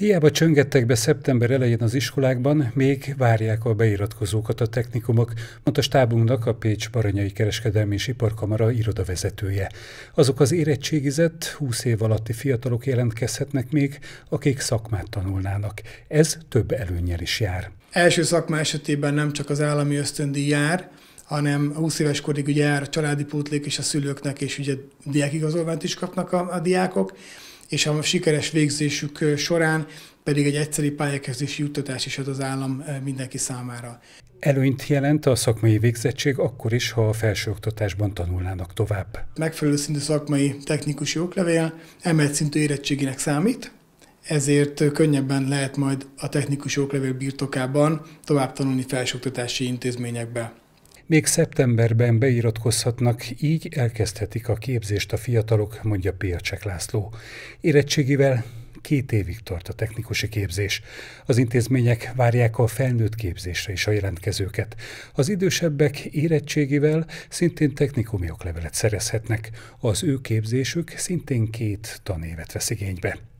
Hiába csöngettek be szeptember elején az iskolákban, még várják a beiratkozókat a technikumok, mondta stábunknak a Pécs Baranyai Kereskedelmi és Iparkamara irodavezetője. Azok az érettségizett, 20 év alatti fiatalok jelentkezhetnek még, akik szakmát tanulnának. Ez több előnyel is jár. Első szakma esetében nem csak az állami ösztöndíj jár, hanem 20 éves korig ugye jár a családi pótlék és a szülőknek, és ugye diákigazolványt is kapnak a, a diákok, és a sikeres végzésük során pedig egy egyszeri pályakezdési juttatás is ad az állam mindenki számára. Előnyt jelent a szakmai végzettség akkor is, ha a felsőoktatásban tanulnának tovább. Megfelelő szintű szakmai technikusi oklevél emelt szintű érettségének számít, ezért könnyebben lehet majd a technikus oklevél birtokában tovább tanulni felsőoktatási intézményekbe. Még szeptemberben beiratkozhatnak, így elkezdhetik a képzést a fiatalok, mondja Piacsek László. Érettségivel két évig tart a technikusi képzés. Az intézmények várják a felnőtt képzésre is a jelentkezőket. Az idősebbek érettségivel szintén oklevelet szerezhetnek. Az ő képzésük szintén két tanévet vesz igénybe.